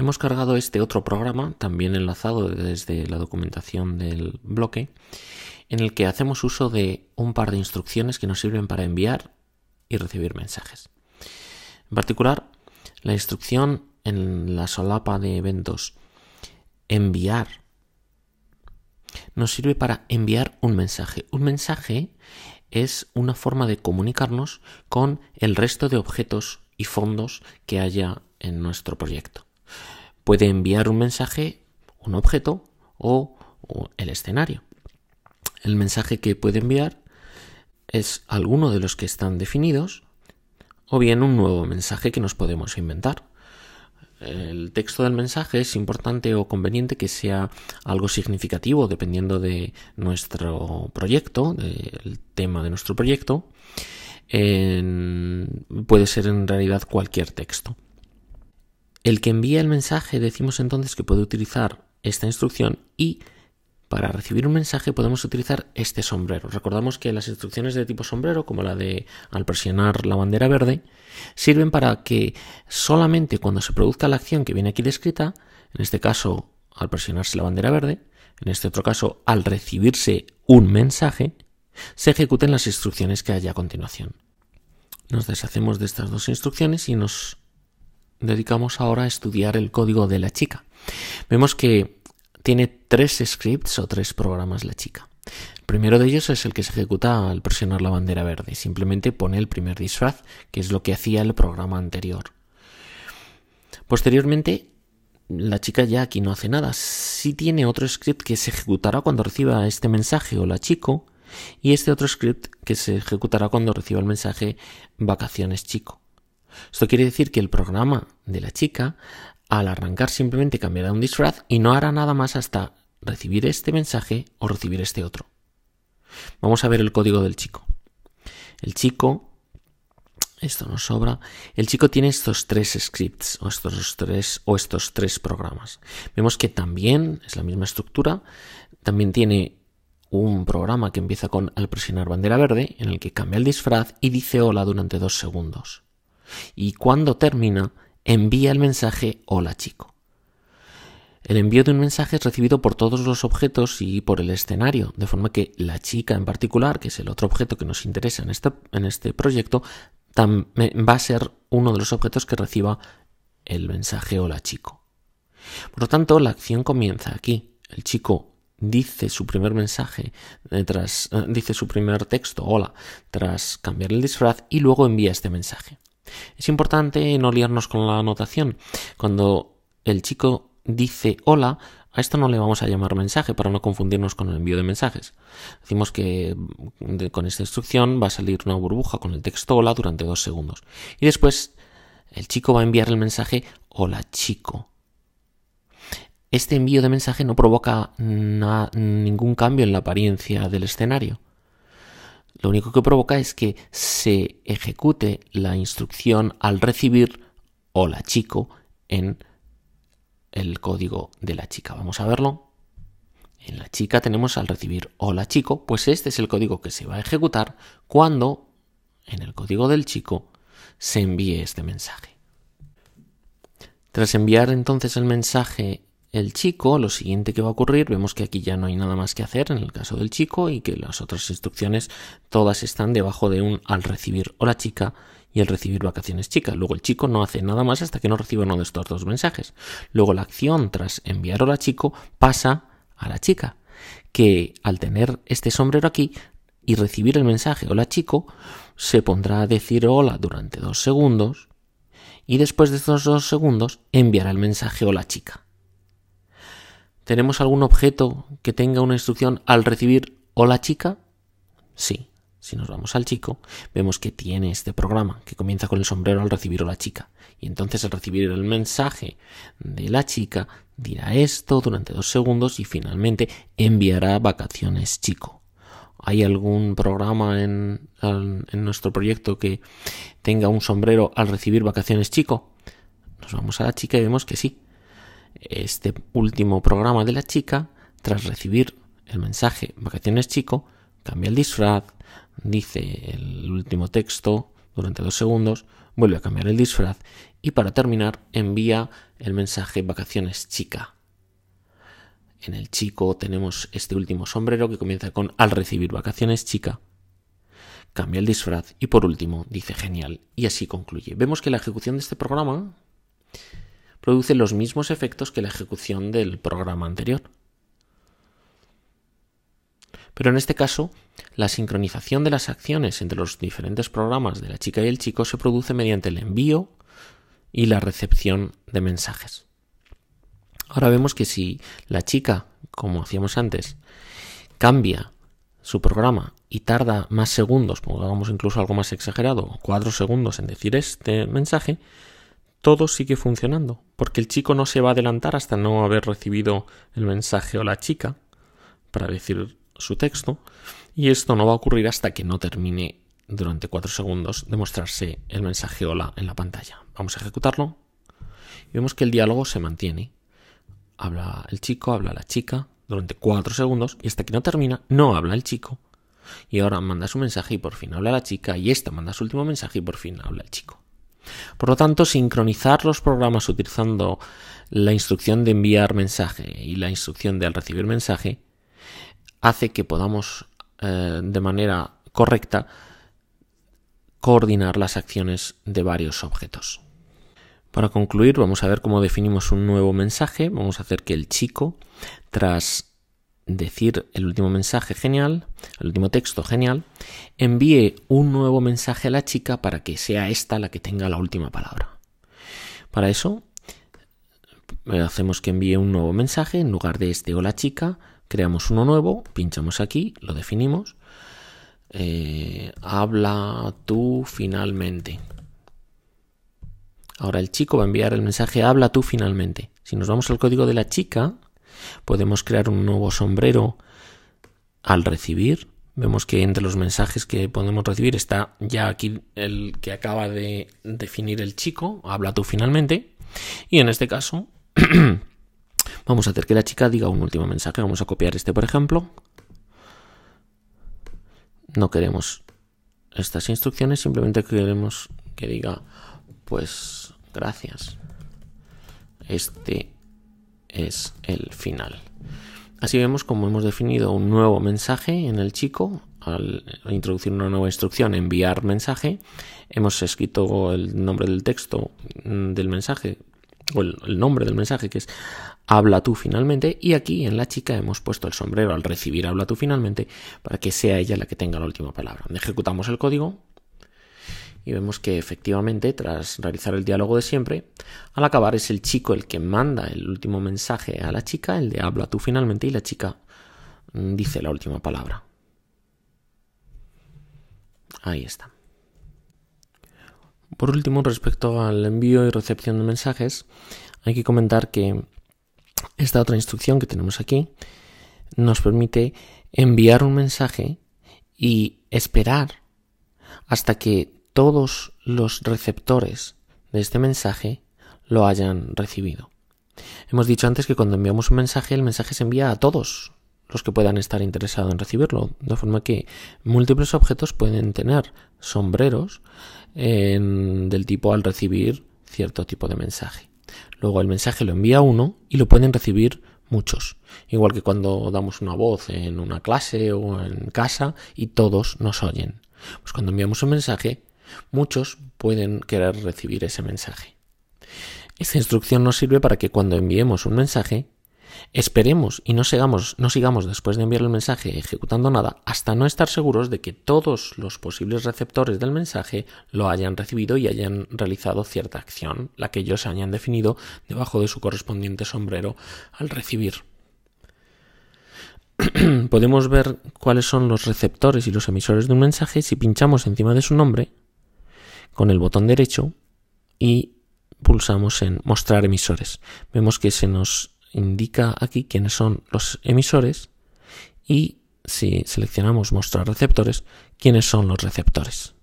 Hemos cargado este otro programa, también enlazado desde la documentación del bloque, en el que hacemos uso de un par de instrucciones que nos sirven para enviar y recibir mensajes. En particular, la instrucción en la solapa de eventos enviar nos sirve para enviar un mensaje. Un mensaje es una forma de comunicarnos con el resto de objetos y fondos que haya en nuestro proyecto. Puede enviar un mensaje, un objeto o, el escenario. El mensaje que puede enviar es alguno de los que están definidos o bien un nuevo mensaje que nos podemos inventar. El texto del mensaje es importante o conveniente que sea algo significativo dependiendo de nuestro proyecto, del tema de nuestro proyecto. puede ser en realidad cualquier texto. El que envía el mensaje decimos entonces que puede utilizar esta instrucción y para recibir un mensaje podemos utilizar este sombrero. Recordamos que las instrucciones de tipo sombrero, como la de al presionar la bandera verde, sirven para que solamente cuando se produzca la acción que viene aquí descrita, en este caso al presionarse la bandera verde, en este otro caso al recibirse un mensaje, se ejecuten las instrucciones que haya a continuación. Nos deshacemos de estas dos instrucciones y nos dedicamos ahora a estudiar el código de la chica. Vemos que tiene tres scripts o tres programas la chica. El primero de ellos es el que se ejecuta al presionar la bandera verde. Simplemente pone el primer disfraz, que es lo que hacía el programa anterior. Posteriormente, la chica ya aquí no hace nada. Sí tiene otro script que se ejecutará cuando reciba este mensaje o la chico. Y este otro script que se ejecutará cuando reciba el mensaje vacaciones chico. Esto quiere decir que el programa de la chica, al arrancar, simplemente cambiará un disfraz y no hará nada más hasta recibir este mensaje o recibir este otro. Vamos a ver el código del chico. El chico, esto nos sobra, el chico tiene estos tres scripts o estos tres, o estos tres programas. Vemos que también es la misma estructura, también tiene un programa que empieza con al presionar bandera verde en el que cambia el disfraz y dice hola durante dos segundos y cuando termina envía el mensaje hola chico. El envío de un mensaje es recibido por todos los objetos y por el escenario, de forma que la chica en particular, que es el otro objeto que nos interesa en este, este proyecto, va a ser uno de los objetos que reciba el mensaje hola chico. Por lo tanto, la acción comienza aquí. El chico dice su primer mensaje, eh, eh, dice su primer texto, hola, tras cambiar el disfraz y luego envía este mensaje. Es importante no liarnos con la anotación. Cuando el chico dice hola, a esto no le vamos a llamar mensaje para no confundirnos con el envío de mensajes. Decimos que mm, con esta instrucción va a salir una burbuja con el texto hola durante dos segundos. Y después el chico va a enviar el mensaje hola chico. Este envío de mensaje no provoca ningún cambio en la apariencia del escenario lo único que provoca es que se ejecute la instrucción al recibir hola chico en el código de la chica. Vamos a verlo. En la chica tenemos al recibir hola chico, pues este es el código que se va a ejecutar cuando en el código del chico se envíe este mensaje. Tras enviar entonces el mensaje el chico, lo siguiente que va a ocurrir, vemos que aquí ya no hay nada más que hacer en el caso del chico y que las otras instrucciones todas están debajo de un al recibir hola chica y el recibir vacaciones chica. Luego el chico no hace nada más hasta que no reciba uno de estos dos mensajes. Luego la acción tras enviar hola chico pasa a la chica, que al tener este sombrero aquí y recibir el mensaje hola chico, se pondrá a decir hola durante dos segundos y después de estos dos segundos enviará el mensaje hola chica. ¿Tenemos algún objeto que tenga una instrucción al recibir hola chica? Sí. Si nos vamos al chico, vemos que tiene este programa que comienza con el sombrero al recibir hola chica. Y entonces al recibir el mensaje de la chica dirá esto durante dos segundos y finalmente enviará vacaciones chico. ¿Hay algún programa en, en nuestro proyecto que tenga un sombrero al recibir vacaciones chico? Nos vamos a la chica y vemos que sí, este último programa de la chica, tras recibir el mensaje vacaciones chico, cambia el disfraz, dice el último texto durante dos segundos, vuelve a cambiar el disfraz y para terminar envía el mensaje vacaciones chica. En el chico tenemos este último sombrero que comienza con al recibir vacaciones chica. Cambia el disfraz y por último dice genial y así concluye. Vemos que la ejecución de este programa produce los mismos efectos que la ejecución del programa anterior. Pero en este caso, la sincronización de las acciones entre los diferentes programas de la chica y el chico se produce mediante el envío y la recepción de mensajes. Ahora vemos que si la chica, como hacíamos antes, cambia su programa y tarda más segundos, pongamos incluso algo más exagerado, cuatro segundos en decir este mensaje, todo sigue funcionando, porque el chico no se va a adelantar hasta no haber recibido el mensaje o la chica para decir su texto, y esto no va a ocurrir hasta que no termine durante cuatro segundos de mostrarse el mensaje hola en la pantalla. Vamos a ejecutarlo y vemos que el diálogo se mantiene. Habla el chico, habla la chica durante cuatro segundos y hasta que no termina no habla el chico. Y ahora manda su mensaje y por fin habla la chica y esta manda su último mensaje y por fin habla el chico. Por lo tanto, sincronizar los programas utilizando la instrucción de enviar mensaje y la instrucción de al recibir mensaje hace que podamos eh, de manera correcta coordinar las acciones de varios objetos. Para concluir, vamos a ver cómo definimos un nuevo mensaje. Vamos a hacer que el chico, tras decir el último mensaje genial, el último texto genial, envíe un nuevo mensaje a la chica para que sea esta la que tenga la última palabra. Para eso eh, hacemos que envíe un nuevo mensaje en lugar de este hola chica, creamos uno nuevo, pinchamos aquí, lo definimos. Eh, habla tú finalmente. Ahora el chico va a enviar el mensaje habla tú finalmente. Si nos vamos al código de la chica, Podemos crear un nuevo sombrero al recibir. Vemos que entre los mensajes que podemos recibir está ya aquí el que acaba de definir el chico, habla tú finalmente. Y en este caso, vamos a hacer que la chica diga un último mensaje. Vamos a copiar este, por ejemplo. No queremos estas instrucciones, simplemente queremos que diga, pues, gracias. Este es el final. Así vemos como hemos definido un nuevo mensaje en el chico. Al introducir una nueva instrucción, enviar mensaje, hemos escrito el nombre del texto mm, del mensaje, o el, el nombre del mensaje que es habla tú finalmente, y aquí en la chica hemos puesto el sombrero al recibir habla tú finalmente para que sea ella la que tenga la última palabra. Ejecutamos el código y vemos que efectivamente tras realizar el diálogo de siempre, al acabar es el chico el que manda el último mensaje a la chica, el de habla tú finalmente y la chica mm, dice la última palabra. Ahí está. Por último, respecto al envío y recepción de mensajes, hay que comentar que esta otra instrucción que tenemos aquí nos permite enviar un mensaje y esperar hasta que todos los receptores de este mensaje lo hayan recibido. Hemos dicho antes que cuando enviamos un mensaje, el mensaje se envía a todos los que puedan estar interesados en recibirlo, de forma que múltiples objetos pueden tener sombreros del tipo al recibir cierto tipo de mensaje. Luego el mensaje lo envía uno y lo pueden recibir muchos. Igual que cuando damos una voz en una clase o en casa y todos nos oyen. Pues cuando enviamos un mensaje, Muchos pueden querer recibir ese mensaje. Esta instrucción nos sirve para que cuando enviemos un mensaje, esperemos y no sigamos, no sigamos después de enviar el mensaje ejecutando nada hasta no estar seguros de que todos los posibles receptores del mensaje lo hayan recibido y hayan realizado cierta acción, la que ellos hayan definido debajo de su correspondiente sombrero al recibir. Podemos ver cuáles son los receptores y los emisores de un mensaje si pinchamos encima de su nombre con el botón derecho y pulsamos en mostrar emisores. Vemos que se nos indica aquí quiénes son los emisores y si seleccionamos mostrar receptores, quiénes son los receptores.